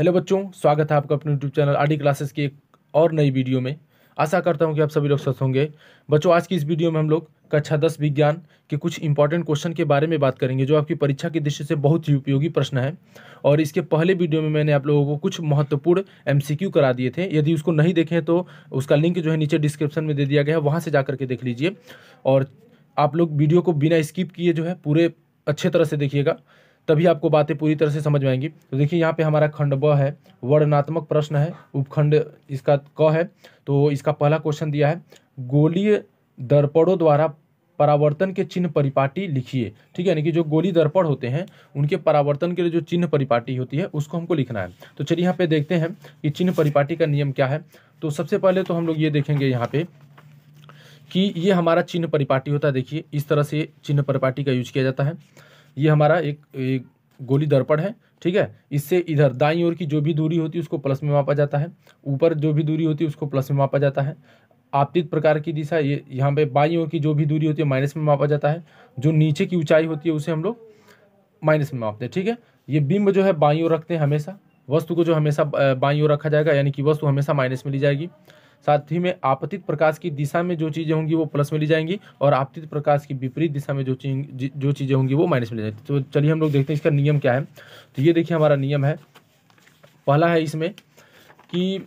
hello बच्चों स्वागत है आपका अपने यूट्यूब चैनल आडी क्लासेस की एक और नई वीडियो में आशा करता हूं कि आप सभी लोग स्वस्थ होंगे बच्चों आज की इस वीडियो में हम लोग कक्षा दस विज्ञान के कुछ इंपॉर्टेंट क्वेश्चन के बारे में बात करेंगे जो आपकी परीक्षा की दृष्टि से बहुत ही उपयोगी प्रश्न है और इसके पहले वीडियो में मैंने आप लोगों को कुछ महत्वपूर्ण एम करा दिए थे यदि उसको नहीं देखें तो उसका लिंक जो है नीचे डिस्क्रिप्शन में दे दिया गया है वहाँ से जा करके देख लीजिए और आप लोग वीडियो को बिना स्किप किए जो है पूरे अच्छे तरह से देखिएगा तभी आपको बातें पूरी तरह से समझ में आएंगी तो देखिए यहाँ पे हमारा खंड ब है वर्णनात्मक प्रश्न है उपखंड इसका क है तो इसका पहला क्वेश्चन दिया है गोलीय दर्पणों द्वारा परावर्तन के चिन्ह परिपाटी लिखिए ठीक है यानी कि जो गोली दर्पण होते हैं उनके परावर्तन के लिए जो चिन्ह परिपाटी होती है उसको हमको लिखना है तो चलिए यहाँ पे देखते हैं कि चिन्ह परिपाटी का नियम क्या है तो सबसे पहले तो हम लोग ये देखेंगे यहाँ पे कि ये हमारा चिन्ह परिपाटी होता है देखिए इस तरह से चिन्ह परिपाटी का यूज किया जाता है ये हमारा एक, एक गोली दर्पण है ठीक है इससे इधर दाई ओर की जो भी दूरी होती है उसको प्लस में मापा जाता है ऊपर जो भी दूरी होती है उसको प्लस में मापा जाता है आपतित प्रकार की दिशा ये यहाँ पे बाई ओर की जो भी दूरी होती है माइनस में मापा जाता है जो नीचे की ऊंचाई होती है उसे हम लोग माइनस में मापते हैं ठीक है ये बिंब जो है बाई ओर रखते हैं हमेशा वस्तु को जो हमेशा बाई ओर रखा जाएगा यानी कि वस्तु हमेशा माइनस में ली जाएगी साथ ही में आपतित प्रकाश की दिशा में जो चीज़ें होंगी वो प्लस में ली जाएंगी और आपतित प्रकाश की विपरीत दिशा में जो चीज जो चीज़ें होंगी वो माइनस में ली जाएंगी तो चलिए हम लोग देखते हैं इसका नियम क्या है तो ये देखिए हमारा नियम है पहला है इसमें कि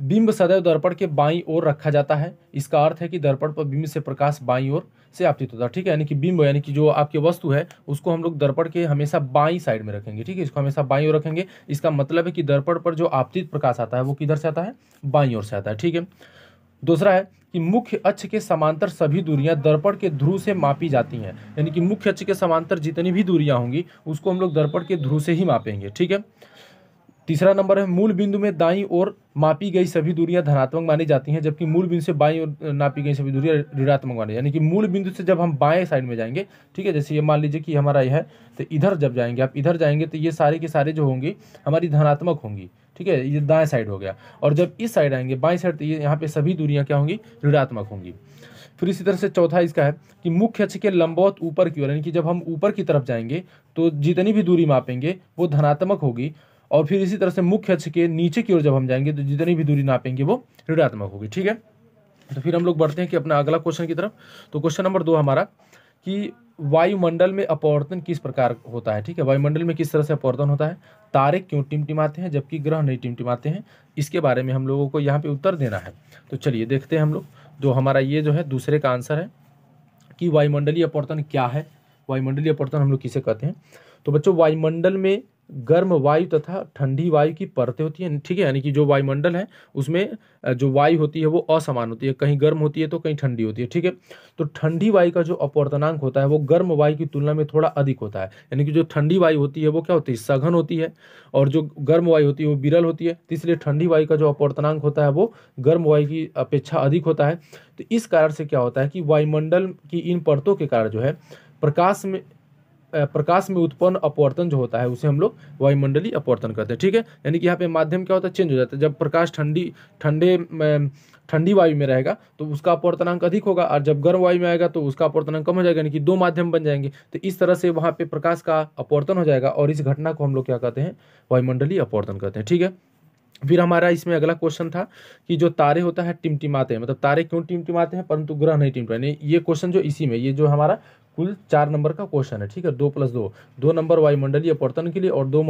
बिंब सदैव दर्पण के बाई ओर रखा जाता है इसका अर्थ है कि दर्पण पर बिंब से प्रकाश बाई ओर से आपतित होता है ठीक है यानी कि बिंब यानी कि जो आपकी वस्तु है उसको हम लोग दर्पण के हमेशा बाई साइड में रखेंगे ठीक है इसको हमेशा बाई ओर रखेंगे इसका मतलब है कि दर्पण पर जो आपतित प्रकाश आता है वो किधर से आता है बाई ओर से आता है ठीक है दूसरा है कि मुख्य अक्ष के समांतर सभी दूरियां दर्पण के ध्रुव से मापी जाती हैं यानी कि मुख्य अक्ष के समांतर जितनी भी दूरियां होंगी उसको हम लोग दर्पण के ध्रुव से ही मापेंगे ठीक है तीसरा नंबर है मूल बिंदु में दाई और मापी गई सभी दूरियां धनात्मक मानी जाती हैं जबकि मूल बिंदु से बाई और नापी गई सभी दूरियां ऋणात्मक मानी यानी कि मूल बिंदु से जब हम बाएं साइड में जाएंगे ठीक है जैसे ये मान लीजिए कि हमारा यह है तो इधर जब जाएंगे आप इधर जाएंगे तो ये सारे के सारे जो होंगे हमारी धनात्मक होंगी ठीक है ये दाएँ साइड हो गया और जब इस साइड आएंगे बाएँ साइड तो ये यहाँ पे सभी दूरियाँ क्या होंगी ऋणात्मक होंगी फिर इसी तरह से चौथा इसका है कि मुख्य अक्ष के लंबौत ऊपर की ओर यानी कि जब हम ऊपर की तरफ जाएंगे तो जितनी भी दूरी मापेंगे वो धनात्मक होगी और फिर इसी तरह से मुख्य अक्ष के नीचे की ओर जब हम जाएंगे तो जितनी भी दूरी नापेंगे वो ऋणात्मक होगी ठीक है तो फिर हम लोग बढ़ते हैं कि अपना अगला क्वेश्चन की तरफ तो क्वेश्चन नंबर दो हमारा कि वायुमंडल में अपवर्तन किस प्रकार होता है ठीक है वायुमंडल में किस तरह से अपवर्तन होता है तारे क्यों टिमटिमाते हैं जबकि ग्रह नहीं टिमटिमाते हैं इसके बारे में हम लोगों को यहाँ पे उत्तर देना है तो चलिए देखते हैं हम लोग जो हमारा ये जो है दूसरे का आंसर है कि वायुमंडलीय अपवर्तन क्या है वायुमंडलीय अपवर्तन हम लोग किसे कहते हैं तो बच्चों वायुमंडल में गर्म वायु तथा ठंडी वायु की परतें होती हैं ठीक है यानी कि जो वायुमंडल है उसमें जो वायु होती है वो असमान होती है कहीं गर्म होती है तो कहीं ठंडी होती है ठीक है तो ठंडी वायु का जो अपवर्तनांक होता है वो गर्म वायु की तुलना में थोड़ा अधिक होता है यानी कि जो ठंडी वायु होती है वो क्या होती है सघन होती है और जो गर्म वायु होती है वो बिरल होती है तो इसलिए ठंडी वायु का जो अपवर्तनांक होता है वो गर्म वायु की अपेक्षा अधिक होता है तो इस कारण से क्या होता है कि वायुमंडल की इन परतों के कारण जो है प्रकाश में प्रकाश में उत्पन्न अपवर्तन जो होता है उसे हम लोग वायुमंडलीय अपवर्तन कहते हैं ठीक है यानी कि यहाँ पे माध्यम क्या होता है चेंज हो जाता है जब प्रकाश ठंडी ठंडे ठंडी वायु में रहेगा तो उसका अपवर्तनांक अधिक होगा और जब गर्म वायु में आएगा तो उसका अपवर्तनांक कम हो जाएगा यानी कि दो माध्यम बन जाएंगे तो इस तरह से वहाँ पे प्रकाश का अपवर्तन हो जाएगा और इस घटना को हम लोग क्या कहते हैं वायुमंडलीय अपवर्तन कहते हैं ठीक है फिर हमारा इसमें अगला क्वेश्चन था कि जो तारे होता है टिमटिमाते हैं मतलब तारे क्यों टिमटिमाते हैं परंतु ग्रह नहीं टिमटिमाते ये क्वेश्चन जो इसी में ये जो हमारा कुल चार नंबर का क्वेश्चन है ठीक है दो प्लस दो दो नंबर वायुमंडलीय अपवर्तन के लिए और दो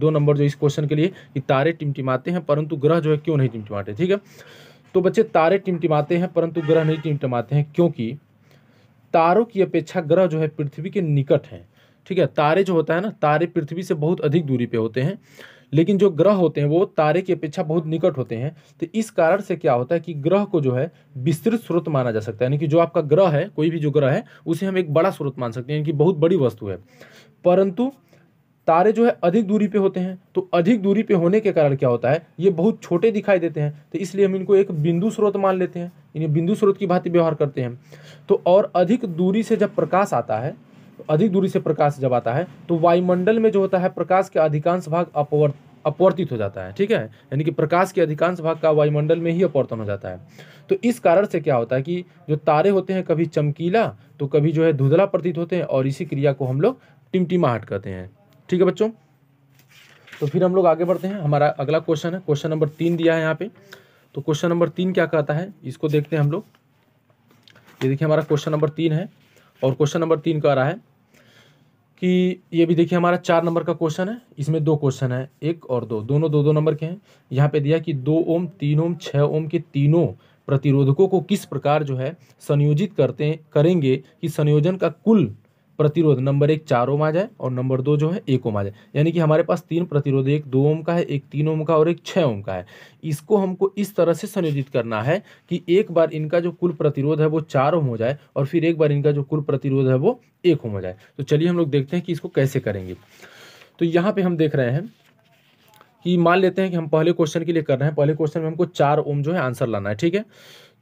दो नंबर जो इस क्वेश्चन के लिए कि तारे टिमटिमाते हैं परंतु ग्रह जो है क्यों नहीं टिमटिमाते ठीक है तो बच्चे तारे टिमटिमाते हैं परंतु ग्रह नहीं टिमटिमाते हैं क्योंकि तारों की अपेक्षा ग्रह जो है पृथ्वी के निकट हैं ठीक है तारे जो होता है ना तारे पृथ्वी से बहुत अधिक दूरी पे होते हैं लेकिन जो ग्रह होते हैं वो तारे की अपेक्षा बहुत निकट होते हैं तो इस कारण से क्या होता है कि ग्रह को जो है विस्तृत स्रोत माना जा सकता है यानी कि जो आपका ग्रह है कोई भी जो ग्रह है उसे हम एक बड़ा स्रोत मान सकते हैं यानी कि बहुत बड़ी वस्तु है परंतु तारे जो है अधिक दूरी पे होते हैं तो अधिक दूरी पे होने के कारण क्या होता है ये बहुत छोटे दिखाई देते हैं तो इसलिए हम इनको एक बिंदु स्रोत मान लेते हैं इन्हें बिंदु स्रोत की भांति व्यवहार करते हैं तो और अधिक दूरी से जब प्रकाश आता है अधिक दूरी से प्रकाश जब आता है तो वायुमंडल में जो होता है प्रकाश के अधिकांश भाग अपवर्त अपवर्तित हो जाता है ठीक है यानी कि प्रकाश के अधिकांश भाग का वायुमंडल में ही अपवर्तन हो जाता है तो इस कारण से क्या होता है कि जो तारे होते हैं कभी चमकीला तो कभी जो है धुंधला प्रतीत होते हैं और इसी क्रिया को हम लोग टिमटिमाहट कहते हैं ठीक है बच्चों तो फिर हम लोग आगे बढ़ते हैं हमारा अगला क्वेश्चन है क्वेश्चन नंबर तीन दिया है यहाँ पे तो क्वेश्चन नंबर तीन क्या कहता है इसको देखते हैं हम लोग ये देखिए हमारा क्वेश्चन नंबर तीन है और क्वेश्चन नंबर तीन का आ रहा है कि ये भी देखिए हमारा चार नंबर का क्वेश्चन है इसमें दो क्वेश्चन है एक और दो दोनों दो दो नंबर के हैं यहाँ पे दिया कि दो ओम तीन ओम छः ओम के तीनों प्रतिरोधकों को किस प्रकार जो है संयोजित करते करेंगे कि संयोजन का कुल प्रतिरोध नंबर एक चार ओम आ जाए और नंबर दो जो है एक ओम आ जाए यानी कि हमारे पास तीन प्रतिरोध एक दो ओम का है एक तीन ओम का और एक छः ओम का है इसको हमको इस तरह से संयोजित करना है कि एक बार इनका जो कुल प्रतिरोध है वो चार ओम हो जाए और फिर एक बार इनका जो कुल प्रतिरोध है वो एक ओम हो जाए तो चलिए हम लोग देखते हैं कि इसको कैसे करेंगे तो यहाँ पर हम देख रहे हैं कि मान लेते हैं कि हम पहले क्वेश्चन के लिए कर रहे हैं पहले क्वेश्चन में हमको चार ओम जो है आंसर लाना है ठीक है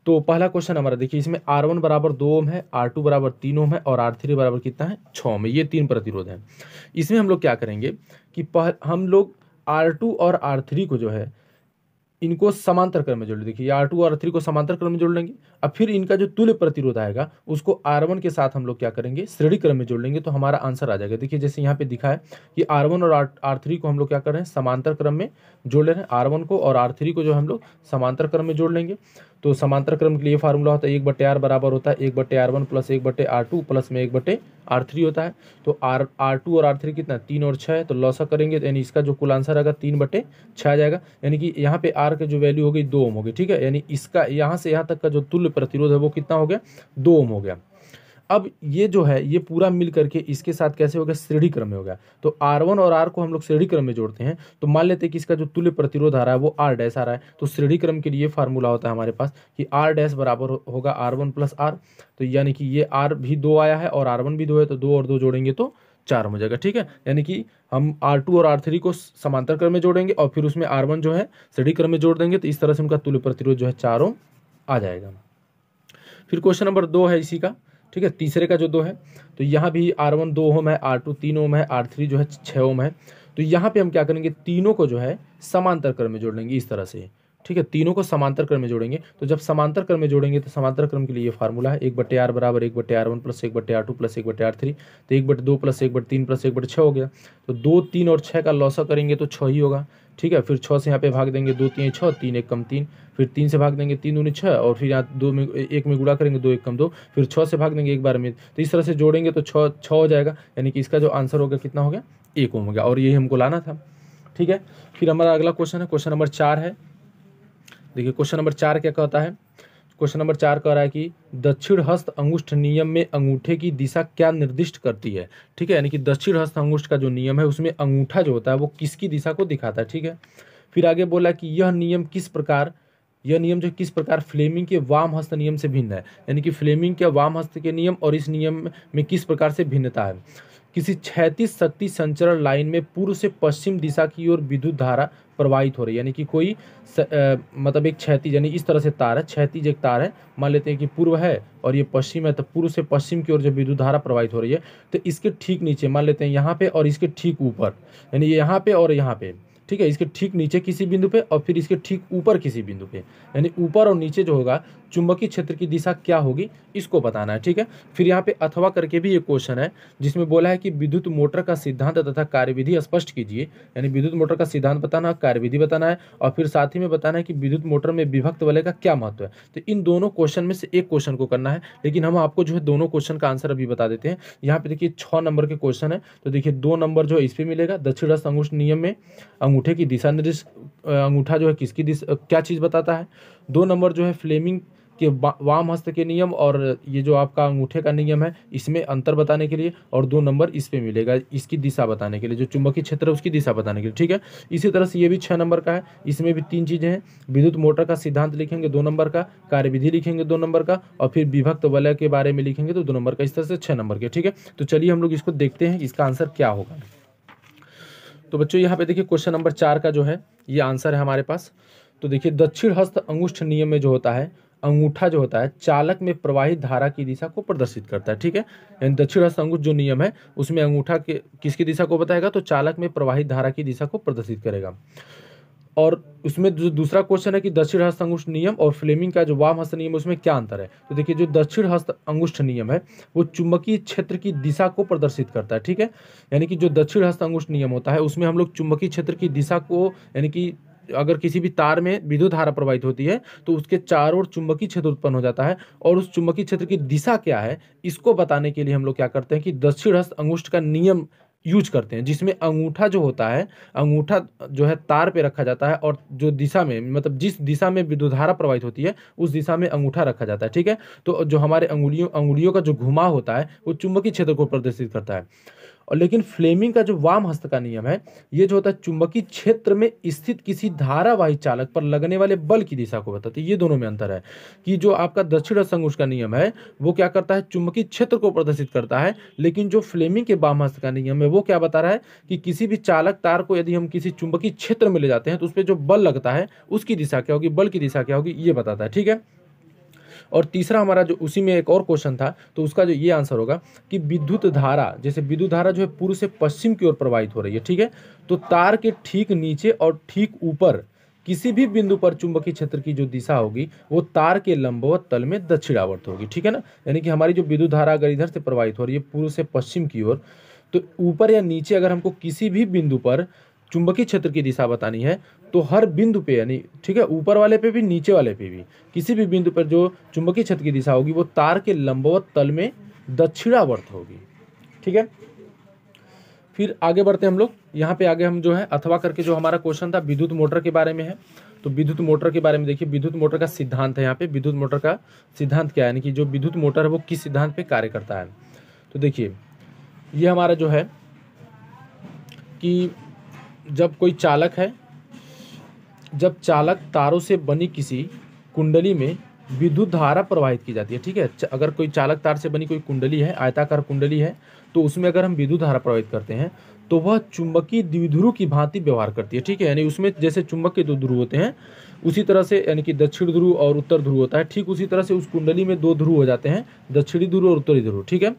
तो पहला क्वेश्चन हमारा देखिए इसमें आर वन बराबर दो ओम है आर टू बराबर तीन ओम है और आर थ्री बराबर कितना है छः में ये तीन प्रतिरोध हैं इसमें हम लोग क्या करेंगे कि पह, हम लोग आर टू और आर थ्री को जो है इनको समांतर क्रम में जोड़ देखिए आर टू और थ्री को समांतर क्रम में जोड़ लेंगे अब फिर इनका जो तुल्य प्रतिरोध आएगा उसको आर वन के साथ हम लोग क्या करेंगे श्रेणी क्रम में जोड़ लेंगे तो हमारा आंसर आ जाएगा देखिए जैसे यहाँ पे दिखा है कि आर वन और आर थ्री को हम लोग क्या कर रहे हैं समांतर क्रम में जोड़ ले रहे हैं आर वन को और आर थ्री को जो हम लोग समांतर क्रम में जोड़ लेंगे तो समांतर क्रम के लिए फार्मूला होता है एक बटे आर बराबर होता है एक बटे आर वन प्लस एक बटे आर टू प्लस में एक बटे आर थ्री होता है तो आर आर टू और आर थ्री कितना तीन और छः तो लौसा करेंगे तो यानी इसका जो कुल आंसर आएगा तीन बटे छः आ जाएगा यानी कि यहाँ पे आर की जो वैल्यू होगी दो ओम होगी ठीक है यानी इसका यहाँ से यहाँ तक का जो तुल्य प्रतिरोध है वो कितना हो गया दो ओम हो गया अब ये जो है ये पूरा मिल करके इसके साथ कैसे हो गया श्रेणी क्रम में हो गया तो आर वन और आर को हम लोग श्रेणी क्रम में जोड़ते हैं तो मान लेते हैं कि इसका जो तुल्य प्रतिरोध आ रहा है वो आर डैश आ रहा है तो श्रेणी क्रम के लिए फार्मूला होता है हमारे पास कि आर डैश बराबर होगा आर वन प्लस आर तो यानी कि ये आर भी दो आया है और आर वन भी दो है तो दो और दो जोड़ेंगे तो चार हो जाएगा ठीक है यानी कि हम आर टू और आर थ्री को समांतर क्रम में जोड़ेंगे और फिर उसमें आर वन जो है श्रेणी क्रम में जोड़ देंगे तो इस तरह से उनका तुल्य प्रतिरोध जो है चारों आ जाएगा फिर क्वेश्चन नंबर दो है इसी का ठीक है तीसरे का जो दो है तो यहाँ भी आर वन दो ओम है आर टू तीन ओम है आर थ्री जो है छः ओम है तो यहाँ पे हम क्या करेंगे तीनों को जो है समांतर क्रम में जोड़ लेंगे इस तरह से ठीक है तीनों को समांतर क्रम में जोड़ेंगे तो जब समांतर क्रम में जोड़ेंगे तो समांतर क्रम के लिए ये फार्मूला है एक बटे आर बराबर एक बटे आर वन प्लस एक बटे आर टू प्लस एक बटे आर थ्री तो एक बटे दो प्लस एक बटे तीन प्लस एक बटे छः हो गया तो दो तीन और छः का लौसा करेंगे तो छः ही होगा ठीक है फिर छः से यहाँ पे भाग देंगे दो तीन छः तीन एक कम तीन फिर तीन से भाग देंगे तीन दूनी छः और फिर यहाँ दो में एक में गुड़ा करेंगे दो एक कम दो फिर छः से भाग देंगे एक बार में तो इस तरह से जोड़ेंगे तो छः छः हो जाएगा यानी कि इसका जो आंसर होगा कितना हो गया एक हो गया और यही हमको लाना था ठीक है फिर हमारा अगला क्वेश्चन है क्वेश्चन नंबर चार है देखिए क्वेश्चन नंबर चार क्या कहता है क्वेश्चन नंबर चार कह रहा है कि दक्षिण हस्त अंगुष्ठ नियम में अंगूठे की दिशा क्या निर्दिष्ट करती है ठीक है यानी कि दक्षिण हस्त अंगुष्ठ का जो नियम है उसमें अंगूठा जो होता है वो किसकी दिशा को दिखाता है ठीक है फिर आगे बोला कि यह नियम किस प्रकार यह नियम जो किस प्रकार फ्लेमिंग के वाम हस्त नियम से भिन्न है यानी कि फ्लेमिंग के वाम हस्त के नियम और इस नियम में किस प्रकार से भिन्नता है किसी छैतीस शक्ति संचरण लाइन में पूर्व से पश्चिम दिशा की ओर विद्युत धारा प्रवाहित हो रही है यानी कि कोई स, आ, मतलब एक क्षैतिज यानी इस तरह से तार है क्षैतिज एक तार है मान लेते हैं कि पूर्व है और ये पश्चिम है तो पूर्व से पश्चिम की ओर जो विद्युत धारा प्रवाहित हो रही है तो इसके ठीक नीचे मान लेते हैं यहाँ पे और इसके ठीक ऊपर यानी यहाँ पे और यहाँ पे ठीक है इसके ठीक नीचे किसी बिंदु पे और फिर इसके ठीक ऊपर किसी बिंदु पे यानी ऊपर और नीचे जो होगा चुंबकीय क्षेत्र की दिशा क्या होगी इसको बताना है ठीक है फिर यहाँ पे अथवा करके भी एक क्वेश्चन है जिसमें बोला है कि विद्युत मोटर का सिद्धांत तथा कार्यविधि स्पष्ट कीजिए यानी विद्युत मोटर का सिद्धांत बताना कार्यविधि बताना है और फिर साथ ही में बताना है कि विद्युत मोटर में विभक्त वाले का क्या महत्व है तो इन दोनों क्वेश्चन में से एक क्वेश्चन को करना है लेकिन हम आपको जो है दोनों क्वेश्चन का आंसर अभी बता देते हैं यहाँ पे देखिए छः नंबर के क्वेश्चन है तो देखिए दो नंबर जो है इस पर मिलेगा दक्षिण अंगुष्ठ नियम में अंगूठे की दिशा निर्देश अंगूठा जो है किसकी दिशा क्या चीज़ बताता है दो नंबर जो है फ्लेमिंग के वाम हस्त के नियम और ये जो आपका अंगूठे का नियम है इसमें अंतर बताने के लिए और दो नंबर इस पे मिलेगा इसकी दिशा बताने के लिए जो चुंबकीय क्षेत्र है उसकी दिशा बताने के लिए ठीक है इसी तरह से ये भी छः नंबर का है इसमें भी तीन चीज़ें हैं विद्युत मोटर का सिद्धांत लिखेंगे दो नंबर का कार्यविधि लिखेंगे दो नंबर का और फिर विभक्त वलय के बारे में लिखेंगे तो दो नंबर का इस तरह से छः नंबर के ठीक है तो चलिए हम लोग इसको देखते हैं इसका आंसर क्या होगा तो बच्चों यहाँ पे देखिए क्वेश्चन नंबर चार का जो है ये आंसर है हमारे पास तो देखिए दक्षिण हस्त अंगुष्ठ नियम में जो होता है अंगूठा जो होता है चालक में प्रवाहित धारा की दिशा को प्रदर्शित करता है ठीक है यानी दक्षिण हस्त अंगुष्ठ जो नियम है उसमें अंगूठा के किसकी दिशा को बताएगा तो चालक में प्रवाहित धारा की दिशा को प्रदर्शित करेगा और उसमें जो दूसरा क्वेश्चन है कि दक्षिण हस्त अंगुष्ठ नियम और फ्लेमिंग का जो वाम हस्त नियम है उसमें क्या अंतर है तो देखिए जो दक्षिण हस्त अंगुष्ठ नियम है वो चुंबकीय क्षेत्र की दिशा को प्रदर्शित करता है ठीक है यानी कि जो दक्षिण हस्त अंगुष्ठ नियम होता है उसमें हम लोग चुंबकीय क्षेत्र की दिशा को यानी कि अगर किसी भी तार में विद्युत धारा प्रवाहित होती है तो उसके चारों ओर चुंबकीय क्षेत्र उत्पन्न हो जाता है और उस चुंबकीय क्षेत्र की दिशा क्या है इसको बताने के लिए हम लोग क्या करते हैं कि दक्षिण हस्त अंगुष्ठ का नियम यूज करते हैं जिसमें अंगूठा जो होता है अंगूठा जो है तार पे रखा जाता है और जो दिशा में मतलब जिस दिशा में धारा प्रवाहित होती है उस दिशा में अंगूठा रखा जाता है ठीक है तो जो हमारे अंगुलियों अंगुलियों का जो घुमा होता है वो चुंबकीय क्षेत्र को प्रदर्शित करता है और लेकिन फ्लेमिंग का जो वाम हस्त का नियम है ये जो होता है चुंबकीय क्षेत्र में स्थित किसी धारावाही चालक पर लगने वाले बल की दिशा को बताते ये दोनों में अंतर है कि जो आपका दक्षिण संघुष का नियम है वो क्या करता है चुंबकीय क्षेत्र को प्रदर्शित करता है लेकिन जो फ्लेमिंग के वाम हस्त का नियम है वो क्या बता रहा है कि किसी भी चालक तार को यदि हम किसी चुंबकीय क्षेत्र में ले जाते हैं तो उस पर जो बल लगता है उसकी दिशा क्या होगी बल की दिशा क्या होगी ये बताता है ठीक है और तीसरा हमारा जो उसी में एक और क्वेश्चन था तो उसका जो ये आंसर होगा कि विद्युत धारा जैसे विद्युत धारा जो है पूर्व से पश्चिम की ओर प्रवाहित हो रही है ठीक है तो तार के ठीक नीचे और ठीक ऊपर किसी भी बिंदु पर चुंबकीय क्षेत्र की जो दिशा होगी वो तार के लंबवत तल में दक्षिणावर्त होगी ठीक है ना यानी कि हमारी जो विद्युत धारा अगर इधर से प्रवाहित हो रही है पूर्व से पश्चिम की ओर तो ऊपर या नीचे अगर हमको किसी भी बिंदु पर चुंबकीय क्षेत्र की दिशा बतानी है तो हर बिंदु पे यानी ठीक है ऊपर वाले पे भी नीचे वाले पे भी किसी भी बिंदु पर जो चुंबकीय क्षेत्र की दिशा होगी वो तार के लंबवत तल में दक्षिणावर्त होगी ठीक है फिर आगे बढ़ते हम लोग यहाँ पे आगे हम जो है अथवा करके जो हमारा क्वेश्चन था विद्युत मोटर के बारे में है तो विद्युत मोटर के बारे में देखिए विद्युत मोटर का सिद्धांत है यहाँ पे विद्युत मोटर का सिद्धांत क्या है यानी कि जो विद्युत मोटर है वो किस सिद्धांत पे कार्य करता है तो देखिए ये हमारा जो है कि जब कोई चालक है जब चालक तारों से बनी किसी कुंडली में विद्युत धारा प्रवाहित की जाती है ठीक है अगर कोई चालक तार से बनी कोई कुंडली है आयताकार कुंडली है तो उसमें अगर हम विद्युत धारा प्रवाहित करते हैं तो वह चुंबकीय द्विध्रुव की भांति व्यवहार करती है ठीक है यानी उसमें जैसे चुंबक के दो ध्रुव होते हैं उसी तरह से यानी कि दक्षिण ध्रुव और उत्तर ध्रुव होता है ठीक उसी तरह से उस कुंडली में दो ध्रुव हो जाते हैं दक्षिणी ध्रुव और उत्तरी ध्रुव ठीक है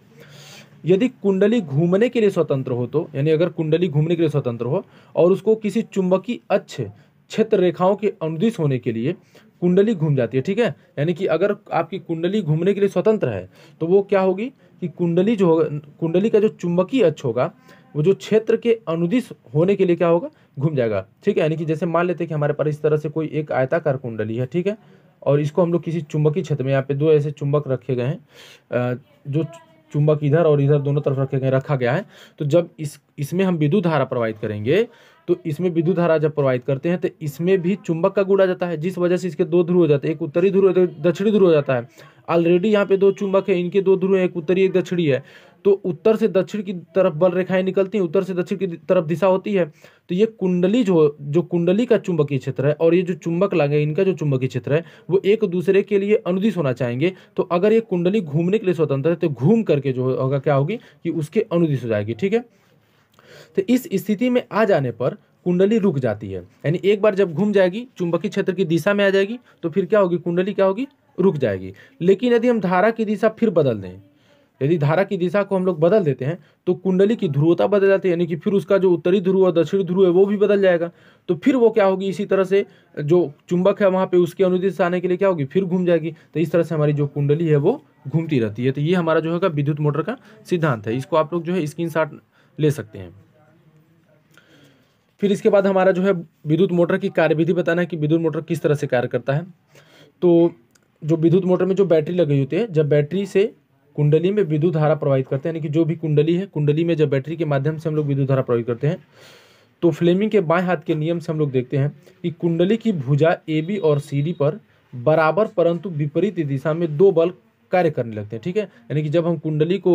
यदि कुंडली घूमने के लिए स्वतंत्र हो तो यानी अगर कुंडली घूमने के लिए स्वतंत्र हो और उसको किसी चुंबकीय अच्छ क्षेत्र रेखाओं के अनुदिश होने के लिए कुंडली घूम जाती है ठीक है यानी कि अगर आपकी कुंडली घूमने के लिए स्वतंत्र है तो वो क्या होगी कि कुंडली जो होगा कुंडली का जो चुंबकीय अच्छ होगा वो जो क्षेत्र के अनुदिश होने के लिए क्या होगा घूम जाएगा ठीक है यानी कि जैसे मान लेते हैं कि हमारे पास इस तरह से कोई एक आयताकार कुंडली है ठीक है और इसको हम लोग किसी चुंबकीय क्षेत्र में यहाँ पे दो ऐसे चुंबक रखे गए हैं जो चुंबक इधर और इधर दोनों तरफ रखे गए रखा गया है तो जब इस इसमें हम विद्युत धारा प्रवाहित करेंगे तो इसमें विद्युत धारा जब प्रवाहित करते हैं तो इसमें भी चुंबक का गुड़ आ जाता है जिस वजह से इसके दो ध्रुव हो जाते हैं एक उत्तरी ध्रुव दक्षिणी ध्रुव हो जाता है ऑलरेडी यहाँ पे दो चुंबक है इनके दो ध्रुव एक उत्तरी एक दक्षिणी है तो उत्तर से दक्षिण की तरफ बल रेखाएं निकलती हैं उत्तर से दक्षिण की तरफ दिशा होती है तो ये कुंडली जो जो कुंडली का चुंबकीय क्षेत्र है और ये जो चुंबक लागे इनका जो चुंबकीय क्षेत्र है वो एक दूसरे के लिए अनुदिश होना चाहेंगे तो अगर ये कुंडली घूमने के लिए स्वतंत्र है तो घूम करके जो होगा क्या होगी कि उसके अनुदिश हो जाएगी ठीक है तो इस स्थिति में आ जाने पर कुंडली रुक जाती है यानी एक बार जब घूम जाएगी चुंबकीय क्षेत्र की दिशा में आ जाएगी तो फिर क्या होगी कुंडली क्या होगी रुक जाएगी लेकिन यदि हम धारा की दिशा फिर बदल दें यदि धारा की दिशा को हम लोग बदल देते हैं तो कुंडली की ध्रुवता बदल जाती है यानी कि फिर उसका जो उत्तरी ध्रुव और दक्षिण ध्रुव है वो भी बदल जाएगा तो फिर वो क्या होगी इसी तरह से जो चुंबक है वहाँ पे उसके अनुदिश आने के लिए क्या होगी फिर घूम जाएगी तो इस तरह से हमारी जो कुंडली है वो घूमती रहती है तो ये हमारा जो है विद्युत मोटर का सिद्धांत है इसको आप लोग जो है स्क्रीन ले सकते हैं फिर इसके बाद हमारा जो है विद्युत मोटर की कार्यविधि बताना है कि विद्युत मोटर किस तरह से कार्य करता है तो जो विद्युत मोटर में जो बैटरी लगी होती है जब बैटरी से कुंडली में विद्युत धारा प्रवाहित करते हैं यानी कि जो भी कुंडली है कुंडली में जब बैटरी के माध्यम से हम लोग विद्युत धारा प्रवाहित करते हैं तो फ्लेमिंग के बाएं हाथ के नियम से हम लोग देखते हैं कि कुंडली की भुजा ए बी और सी डी पर बराबर परंतु विपरीत दिशा में दो बल्ब कार्य करने लगते हैं ठीक है यानी कि जब हम कुंडली को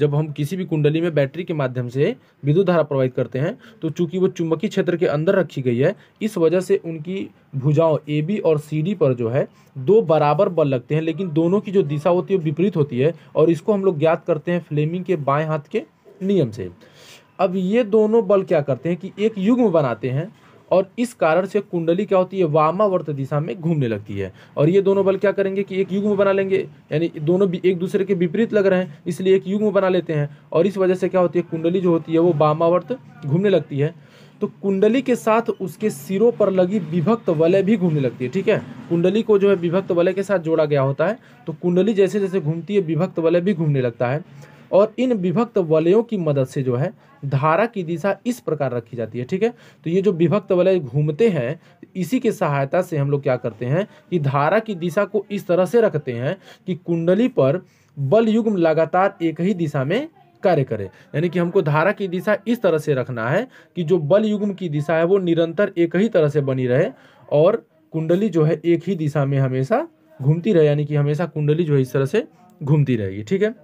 जब हम किसी भी कुंडली में बैटरी के माध्यम से विद्युत धारा प्रवाहित करते हैं तो चूंकि वो चुंबकीय क्षेत्र के अंदर रखी गई है इस वजह से उनकी भुजाओं ए बी और सी डी पर जो है दो बराबर बल लगते हैं लेकिन दोनों की जो दिशा होती है वो विपरीत होती है और इसको हम लोग ज्ञात करते हैं फ्लेमिंग के बाएँ हाथ के नियम से अब ये दोनों बल क्या करते हैं कि एक युग्म बनाते हैं और इस कारण से कुंडली क्या होती है वामावर्त दिशा में घूमने लगती है और ये दोनों बल क्या करेंगे कि एक युग्म बना लेंगे यानी दोनों एक दूसरे के विपरीत लग रहे हैं इसलिए एक युग्म बना लेते हैं और इस वजह से क्या होती है कुंडली जो होती है वो वामावर्त घूमने लगती है तो कुंडली के साथ उसके सिरों पर लगी विभक्त वलय भी घूमने लगती है ठीक है कुंडली को जो है विभक्त वलय के साथ जोड़ा गया होता है तो कुंडली जैसे जैसे घूमती है विभक्त वलय भी घूमने लगता है और इन विभक्त वलयों की मदद से जो है धारा की दिशा इस प्रकार रखी जाती है ठीक है तो ये जो विभक्त वलय घूमते हैं इसी के सहायता से हम लोग क्या करते हैं कि धारा की दिशा को इस तरह से रखते हैं कि कुंडली पर बल युग्म लगातार एक ही दिशा में कार्य करे यानी कि हमको धारा की दिशा इस तरह से रखना है कि जो बल युग्म की दिशा है वो निरंतर एक ही तरह से बनी रहे और कुंडली जो है एक ही दिशा में हमेशा घूमती रहे यानी कि हमेशा कुंडली जो है इस तरह से घूमती रहेगी ठीक है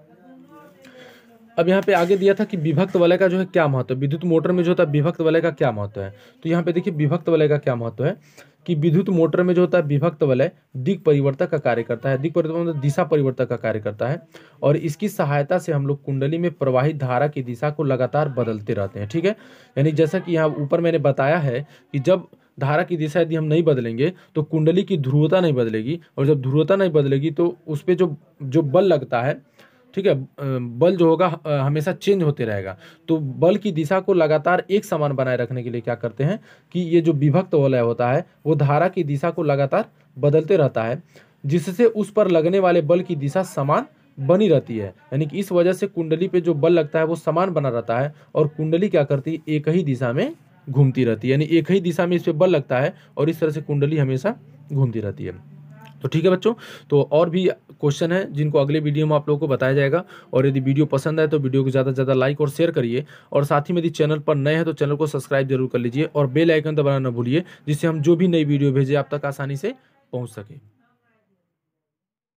अब यहाँ पे आगे दिया था कि विभक्त वलय का जो है क्या महत्व है विद्युत मोटर में जो होता है विभक्त वलय का क्या महत्व है तो यहाँ पे देखिए विभक्त वलय का क्या महत्व है कि विद्युत मोटर में जो होता है विभक्त वलय दिग परिवर्तक का कार्य करता है दिग परिवर्तक मतलब दिशा परिवर्तक का कार्य करता है और इसकी सहायता से हम लोग कुंडली में प्रवाहित धारा की दिशा को लगातार बदलते रहते हैं ठीक है यानी जैसा कि यहाँ ऊपर मैंने बताया है कि जब धारा की दिशा यदि हम नहीं बदलेंगे तो कुंडली की ध्रुवता नहीं बदलेगी और जब ध्रुवता नहीं बदलेगी तो उस पर जो जो बल लगता है ठीक है बल जो होगा हमेशा चेंज होते रहेगा तो बल की दिशा को लगातार एक समान बनाए रखने के लिए क्या करते हैं कि ये जो विभक्त वलय होता है वो धारा की दिशा को लगातार बदलते रहता है जिससे उस पर लगने वाले बल की दिशा समान बनी रहती है यानी कि इस वजह से कुंडली पे जो बल लगता है वो समान बना रहता है और कुंडली क्या करती है एक ही दिशा में घूमती रहती है यानी एक ही दिशा में इस पर बल लगता है और इस तरह से कुंडली हमेशा घूमती रहती है तो ठीक है बच्चों तो और भी क्वेश्चन है जिनको अगले वीडियो में आप लोगों को बताया जाएगा और यदि वीडियो पसंद आए तो वीडियो को ज़्यादा से ज़्यादा लाइक और शेयर करिए और साथ ही में यदि चैनल पर नए हैं तो चैनल को सब्सक्राइब जरूर कर लीजिए और बेल आइकन दबाना ना भूलिए जिससे हम जो भी नई वीडियो भेजें आप तक आसानी से पहुँच सके